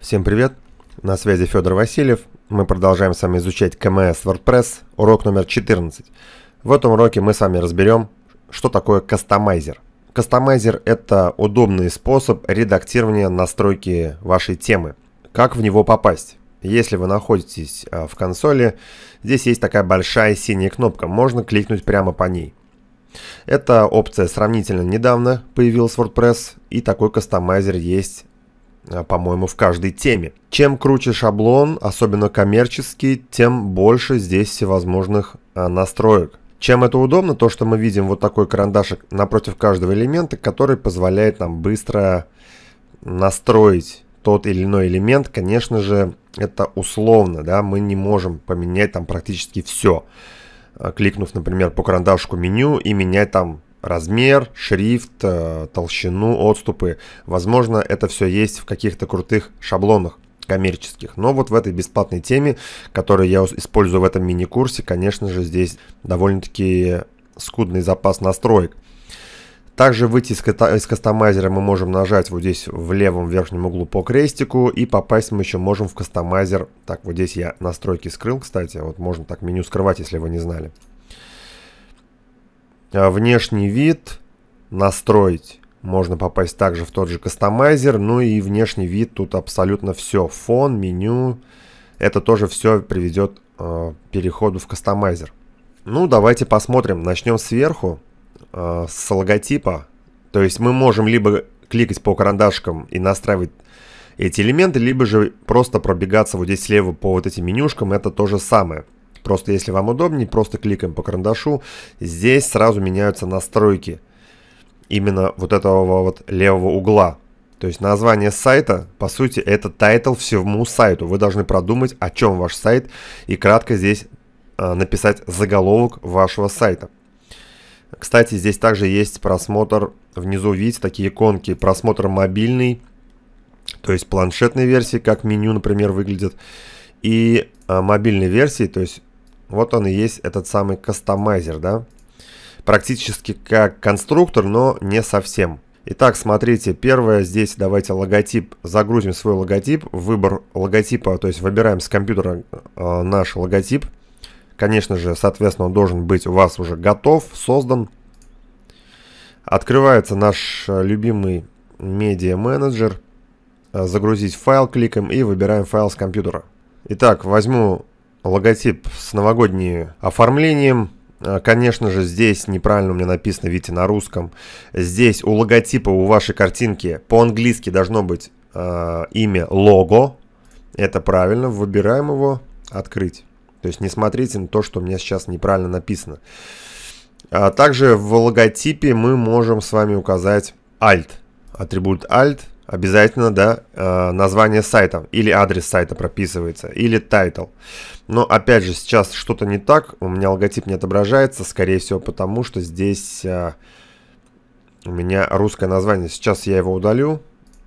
Всем привет, на связи Федор Васильев. Мы продолжаем с вами изучать КМС WordPress, урок номер 14. В этом уроке мы с вами разберем, что такое кастомайзер. Кастомайзер – это удобный способ редактирования настройки вашей темы. Как в него попасть? Если вы находитесь а, в консоли, здесь есть такая большая синяя кнопка, можно кликнуть прямо по ней. Эта опция сравнительно недавно появилась в WordPress, и такой кастомайзер есть Э, по-моему, в каждой теме. Чем круче шаблон, особенно коммерческий, тем больше здесь всевозможных э, настроек. Чем это удобно, то что мы видим вот такой карандашик напротив каждого элемента, который позволяет нам быстро настроить тот или иной элемент. Конечно же, это условно, да, мы не можем поменять там практически все. Э, кликнув, например, по карандашку меню и менять там размер, шрифт, э, толщину, отступы. Возможно, это все есть в каких-то крутых шаблонах коммерческих. Но вот в этой бесплатной теме, которую я использую в этом мини-курсе, конечно же, здесь довольно-таки скудный запас настроек. Также выйти из, кастомайзера мы можем нажать вот здесь в левом верхнем углу по крестику и попасть мы еще можем в кастомайзер. Так, вот здесь я настройки скрыл, кстати, вот можно так меню скрывать, если вы не знали. А, внешний вид настроить. Можно попасть также в тот же кастомайзер. Ну и внешний вид тут абсолютно все. Фон, меню. Это тоже все приведет а, к переходу в кастомайзер. Ну, давайте посмотрим. Начнем сверху, а, с логотипа. То есть мы можем либо кликать по карандашкам и настраивать эти элементы, либо же просто пробегаться вот здесь слева по вот этим менюшкам. Это то же самое. Просто если вам удобнее, просто кликаем по карандашу. Здесь сразу меняются настройки именно вот этого вот левого угла. То есть название сайта, по сути, это тайтл всему сайту. Вы должны продумать, о чем ваш сайт, и кратко здесь э, написать заголовок вашего сайта. Кстати, здесь также есть просмотр, внизу видите такие иконки, просмотр мобильный, то есть планшетной версии, как меню, например, выглядит, и э, мобильной версии, то есть вот он и есть этот самый кастомайзер, да? Практически как конструктор, но не совсем. Итак, смотрите, первое здесь давайте логотип, загрузим свой логотип, выбор логотипа, то есть выбираем с компьютера э, наш логотип. Конечно же, соответственно, он должен быть у вас уже готов, создан. Открывается наш э, любимый медиа менеджер. Э, загрузить файл кликаем и выбираем файл с компьютера. Итак, возьму Логотип с новогодним оформлением. А, конечно же, здесь неправильно у меня написано, видите, на русском. Здесь у логотипа, у вашей картинки по-английски должно быть э, имя лого. Это правильно. Выбираем его. Открыть. То есть не смотрите на то, что у меня сейчас неправильно написано. А также в логотипе мы можем с вами указать Alt. Атрибут Alt – обязательно, да, э, название сайта или адрес сайта прописывается, или тайтл. Но опять же, сейчас что-то не так, у меня логотип не отображается, скорее всего, потому что здесь э, у меня русское название. Сейчас я его удалю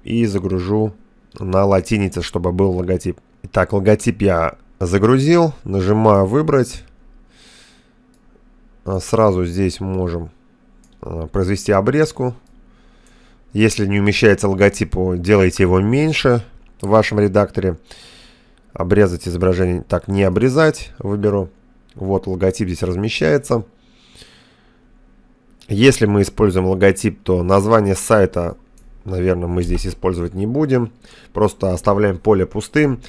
и загружу на латинице, чтобы был логотип. Итак, логотип я загрузил, нажимаю «Выбрать». Э, сразу здесь можем произвести обрезку если не умещается логотип, делайте его меньше в вашем редакторе. Обрезать изображение, так, не обрезать, выберу. Вот логотип здесь размещается. Если мы используем логотип, то название сайта, наверное, мы здесь использовать не будем. Просто оставляем поле пустым.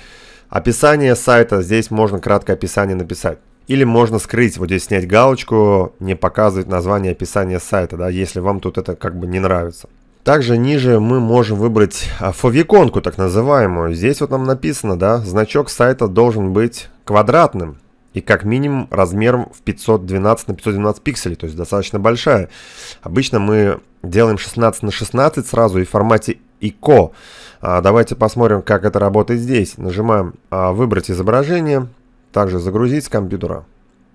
Описание сайта, здесь можно краткое описание написать. Или можно скрыть, вот здесь снять галочку, не показывать название описания сайта, да, если вам тут это как бы не нравится. Также ниже мы можем выбрать а, фовиконку, так называемую. Здесь вот нам написано, да, значок сайта должен быть квадратным и как минимум размером в 512 на 512 пикселей, то есть достаточно большая. Обычно мы делаем 16 на 16 сразу и в формате ICO. А, давайте посмотрим, как это работает здесь. Нажимаем а, «Выбрать изображение», также «Загрузить с компьютера».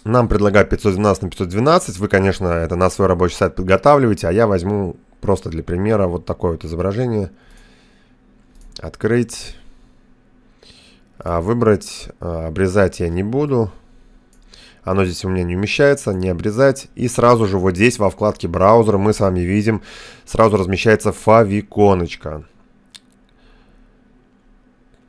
Нам предлагают 512 на 512, вы, конечно, это на свой рабочий сайт подготавливаете, а я возьму Просто для примера вот такое вот изображение. Открыть. А, выбрать. А, обрезать я не буду. Оно здесь у меня не умещается, не обрезать. И сразу же вот здесь во вкладке браузер мы с вами видим, сразу размещается фавиконочка.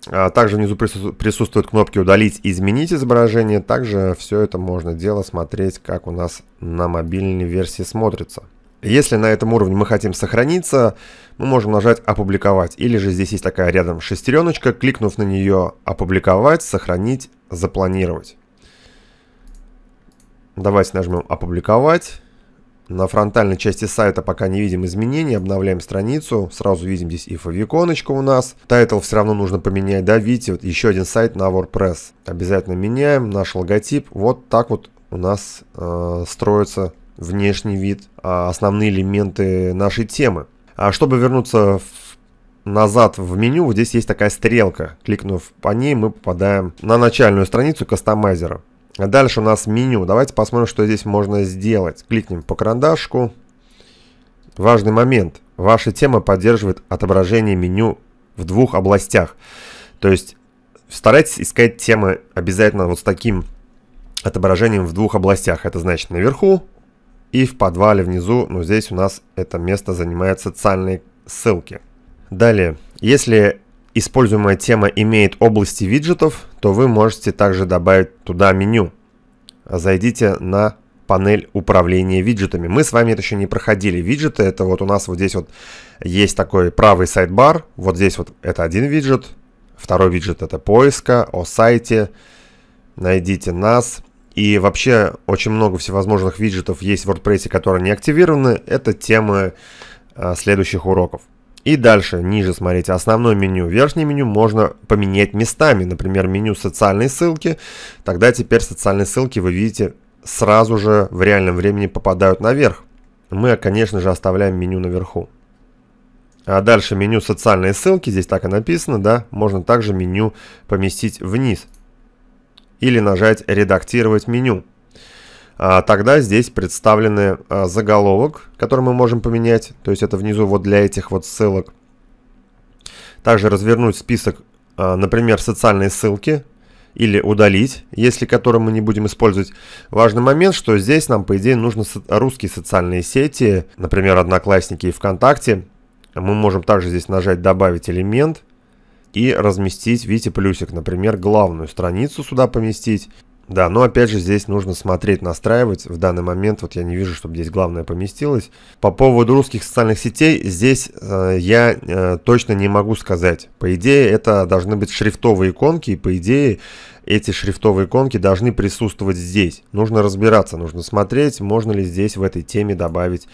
А, также внизу присутствуют кнопки «Удалить», «Изменить изображение». Также все это можно дело смотреть, как у нас на мобильной версии смотрится. Если на этом уровне мы хотим сохраниться, мы можем нажать «Опубликовать». Или же здесь есть такая рядом шестереночка, кликнув на нее «Опубликовать», «Сохранить», «Запланировать». Давайте нажмем «Опубликовать». На фронтальной части сайта пока не видим изменений, обновляем страницу, сразу видим здесь ифов-иконочка у нас. Тайтл все равно нужно поменять, да, видите, вот еще один сайт на WordPress. Обязательно меняем наш логотип, вот так вот у нас э, строится внешний вид, а основные элементы нашей темы. А чтобы вернуться в... назад в меню, здесь есть такая стрелка. Кликнув по ней, мы попадаем на начальную страницу кастомайзера. А дальше у нас меню. Давайте посмотрим, что здесь можно сделать. Кликнем по карандашку. Важный момент. Ваша тема поддерживает отображение меню в двух областях. То есть старайтесь искать темы обязательно вот с таким отображением в двух областях. Это значит наверху и в подвале внизу, но здесь у нас это место занимает социальные ссылки. Далее, если используемая тема имеет области виджетов, то вы можете также добавить туда меню. Зайдите на панель управления виджетами. Мы с вами это еще не проходили. Виджеты это вот у нас вот здесь вот есть такой правый сайдбар. Вот здесь вот это один виджет. Второй виджет это поиска о сайте. Найдите нас. И вообще очень много всевозможных виджетов есть в WordPress, которые не активированы. Это темы э, следующих уроков. И дальше, ниже смотрите, основное меню. Верхнее меню можно поменять местами. Например, меню социальные ссылки. Тогда теперь социальные ссылки, вы видите, сразу же в реальном времени попадают наверх. Мы, конечно же, оставляем меню наверху. А дальше меню социальные ссылки, здесь так и написано, да, можно также меню поместить вниз или нажать «Редактировать меню». А, тогда здесь представлены а, заголовок, который мы можем поменять, то есть это внизу вот для этих вот ссылок. Также развернуть список, а, например, социальные ссылки, или удалить, если которые мы не будем использовать. Важный момент, что здесь нам, по идее, нужны русские социальные сети, например, Одноклассники и ВКонтакте. Мы можем также здесь нажать «Добавить элемент», и разместить, видите, плюсик, например, главную страницу сюда поместить. Да, но опять же здесь нужно смотреть, настраивать. В данный момент вот я не вижу, чтобы здесь главное поместилось. По поводу русских социальных сетей, здесь э, я э, точно не могу сказать. По идее, это должны быть шрифтовые иконки, и по идее эти шрифтовые иконки должны присутствовать здесь. Нужно разбираться, нужно смотреть, можно ли здесь в этой теме добавить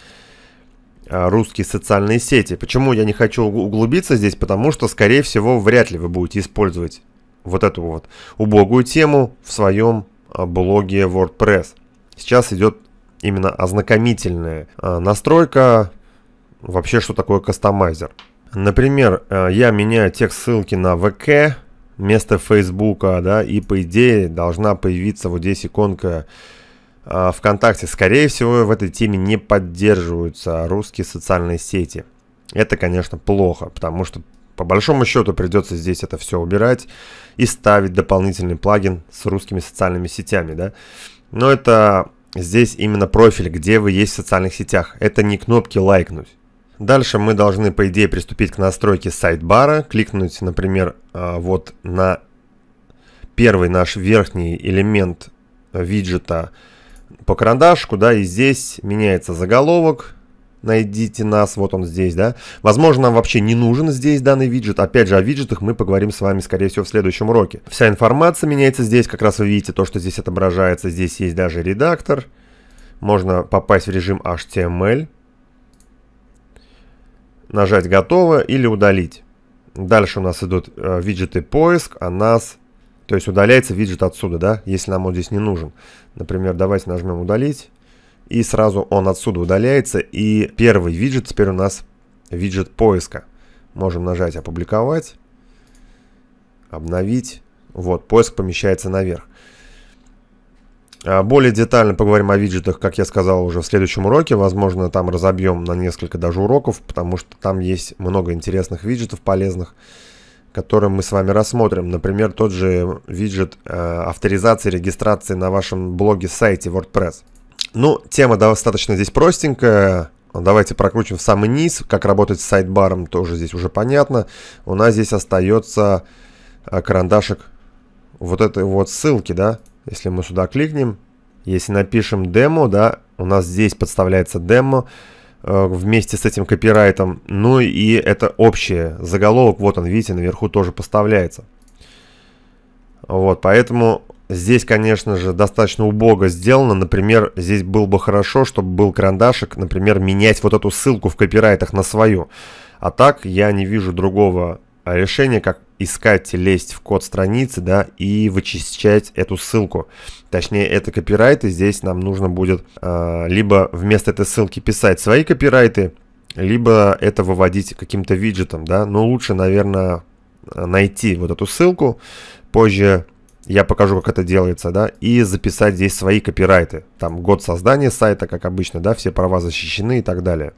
Э, русские социальные сети. Почему я не хочу угу-, углубиться здесь? Потому что, скорее всего, вряд ли вы будете использовать вот эту вот убогую тему в своем э, блоге WordPress. Сейчас идет именно ознакомительная э, настройка вообще, что такое кастомайзер. Например, я меняю текст ссылки на ВК, вместо Фейсбука, да, и по идее должна появиться вот здесь иконка а, ВКонтакте, скорее всего, в этой теме не поддерживаются русские социальные сети. Это, конечно, плохо, потому что по большому счету придется здесь это все убирать и ставить дополнительный плагин с русскими социальными сетями, да. Но это здесь именно профиль, где вы есть в социальных сетях. Это не кнопки лайкнуть. Дальше мы должны, по идее, приступить к настройке сайт-бара, кликнуть, например, а, вот на первый наш верхний элемент виджета по карандашку, да, и здесь меняется заголовок, найдите нас, вот он здесь, да. Возможно, нам вообще не нужен здесь данный виджет. Опять же, о виджетах мы поговорим с вами, скорее всего, в следующем уроке. Вся информация меняется здесь, как раз вы видите то, что здесь отображается. Здесь есть даже редактор. Можно попасть в режим HTML. Нажать «Готово» или «Удалить». Дальше у нас идут э, виджеты «Поиск», а нас», то есть удаляется виджет отсюда, да, если нам он здесь не нужен. Например, давайте нажмем «Удалить». И сразу он отсюда удаляется. И первый виджет теперь у нас виджет поиска. Можем нажать «Опубликовать», «Обновить». Вот, поиск помещается наверх. А, более детально поговорим о виджетах, как я сказал уже в следующем уроке. Возможно, там разобьем на несколько даже уроков, потому что там есть много интересных виджетов полезных которые мы с вами рассмотрим. Например, тот же виджет э, авторизации, регистрации на вашем блоге-сайте WordPress. Ну, тема достаточно здесь простенькая. Ну, давайте прокрутим в самый низ. Как работать с сайт-баром тоже здесь уже понятно. У нас здесь остается э, карандашик вот этой вот ссылки, да. Если мы сюда кликнем, если напишем демо, да, у нас здесь подставляется Демо. Э, вместе с этим копирайтом. Ну и это общее. Заголовок, вот он, видите, наверху тоже поставляется. Вот, поэтому здесь, конечно же, достаточно убого сделано. Например, здесь было бы хорошо, чтобы был карандашик, например, менять вот эту ссылку в копирайтах на свою. А так я не вижу другого а решение, как искать, лезть в код страницы, да, и вычищать эту ссылку. Точнее, это копирайты, здесь нам нужно будет э, либо вместо этой ссылки писать свои копирайты, либо это выводить каким-то виджетом, да, но лучше, наверное, найти вот эту ссылку, позже я покажу, как это делается, да, и записать здесь свои копирайты, там год создания сайта, как обычно, да, все права защищены и так далее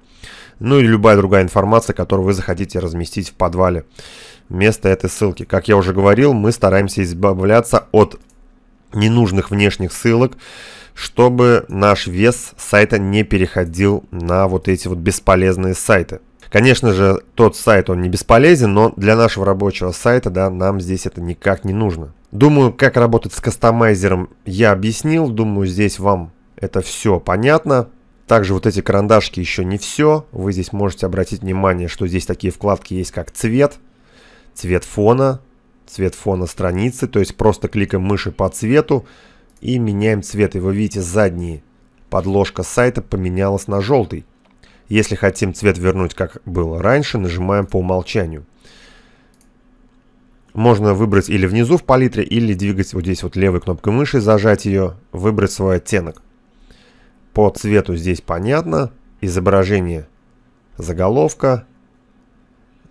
ну и любая другая информация, которую вы захотите разместить в подвале вместо этой ссылки. Как я уже говорил, мы стараемся избавляться от ненужных внешних ссылок, чтобы наш вес сайта не переходил на вот эти вот бесполезные сайты. Конечно же, тот сайт, он не бесполезен, но для нашего рабочего сайта, да, нам здесь это никак не нужно. Думаю, как работать с кастомайзером я объяснил, думаю, здесь вам это все понятно. Также вот эти карандашки еще не все. Вы здесь можете обратить внимание, что здесь такие вкладки есть, как цвет, цвет фона, цвет фона страницы. То есть просто кликаем мыши по цвету и меняем цвет. И вы видите, задняя подложка сайта поменялась на желтый. Если хотим цвет вернуть, как было раньше, нажимаем по умолчанию. Можно выбрать или внизу в палитре, или двигать вот здесь вот левой кнопкой мыши, зажать ее, выбрать свой оттенок. По цвету здесь понятно. Изображение, заголовка.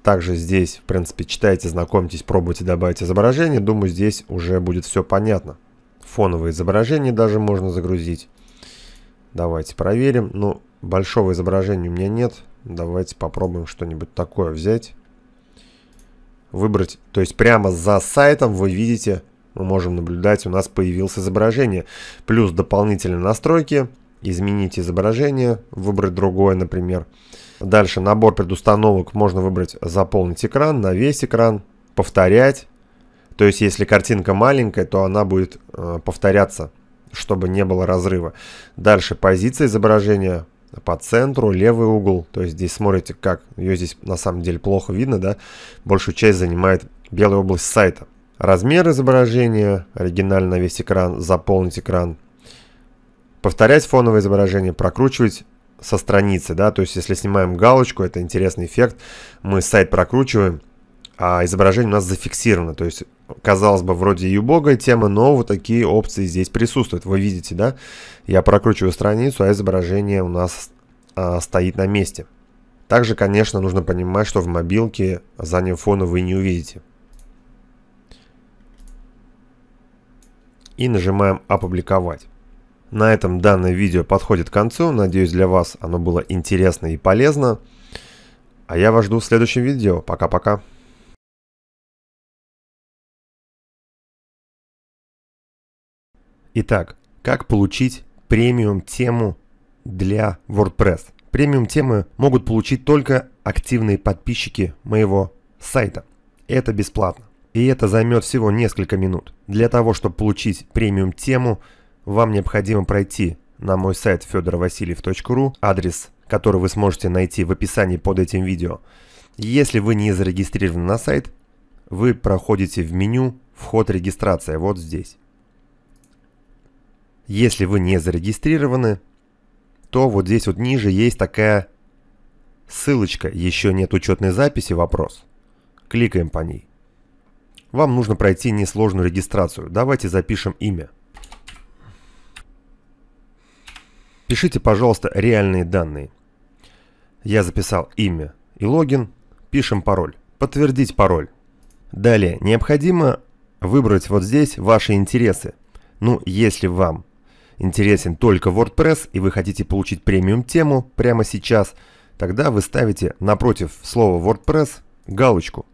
Также здесь, в принципе, читайте, знакомьтесь, пробуйте добавить изображение. Думаю, здесь уже будет все понятно. Фоновое изображение даже можно загрузить. Давайте проверим. Ну, большого изображения у меня нет. Давайте попробуем что-нибудь такое взять. Выбрать. То есть прямо за сайтом вы видите, мы можем наблюдать, у нас появилось изображение. Плюс дополнительные настройки изменить изображение, выбрать другое, например. Дальше набор предустановок можно выбрать «Заполнить экран», «На весь экран», «Повторять». То есть, если картинка маленькая, то она будет э, повторяться, чтобы не было разрыва. Дальше позиция изображения по центру, левый угол. То есть, здесь смотрите, как ее здесь на самом деле плохо видно, да? Большую часть занимает белая область сайта. Размер изображения, оригинально весь экран, заполнить экран, повторять фоновое изображение, прокручивать со страницы, да, то есть если снимаем галочку, это интересный эффект, мы сайт прокручиваем, а изображение у нас зафиксировано, то есть казалось бы вроде и убогая тема, но вот такие опции здесь присутствуют, вы видите, да, я прокручиваю страницу, а изображение у нас а, стоит на месте. Также, конечно, нужно понимать, что в мобилке заднего фона вы не увидите. И нажимаем «Опубликовать». На этом данное видео подходит к концу. Надеюсь, для вас оно было интересно и полезно. А я вас жду в следующем видео. Пока-пока. Итак, как получить премиум тему для WordPress? Премиум темы могут получить только активные подписчики моего сайта. Это бесплатно. И это займет всего несколько минут. Для того, чтобы получить премиум тему, вам необходимо пройти на мой сайт fedorovasильев.ru, адрес, который вы сможете найти в описании под этим видео. Если вы не зарегистрированы на сайт, вы проходите в меню «Вход регистрация» вот здесь. Если вы не зарегистрированы, то вот здесь вот ниже есть такая ссылочка «Еще нет учетной записи? Вопрос». Кликаем по ней. Вам нужно пройти несложную регистрацию. Давайте запишем имя. Пишите, пожалуйста, реальные данные. Я записал имя и логин. Пишем пароль. Подтвердить пароль. Далее, необходимо выбрать вот здесь ваши интересы. Ну, если вам интересен только WordPress и вы хотите получить премиум тему прямо сейчас, тогда вы ставите напротив слова WordPress галочку.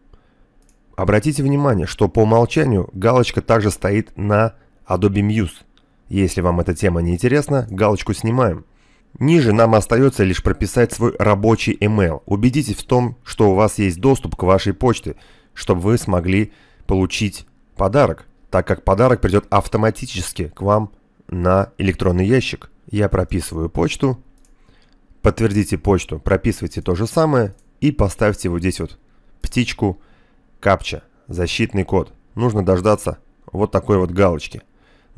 Обратите внимание, что по умолчанию галочка также стоит на Adobe Muse. Если вам эта тема не интересна, галочку снимаем. Ниже нам остается лишь прописать свой рабочий email. Убедитесь в том, что у вас есть доступ к вашей почте, чтобы вы смогли получить подарок, так как подарок придет автоматически к вам на электронный ящик. Я прописываю почту, подтвердите почту, прописывайте то же самое и поставьте вот здесь вот птичку капча, защитный код. Нужно дождаться вот такой вот галочки.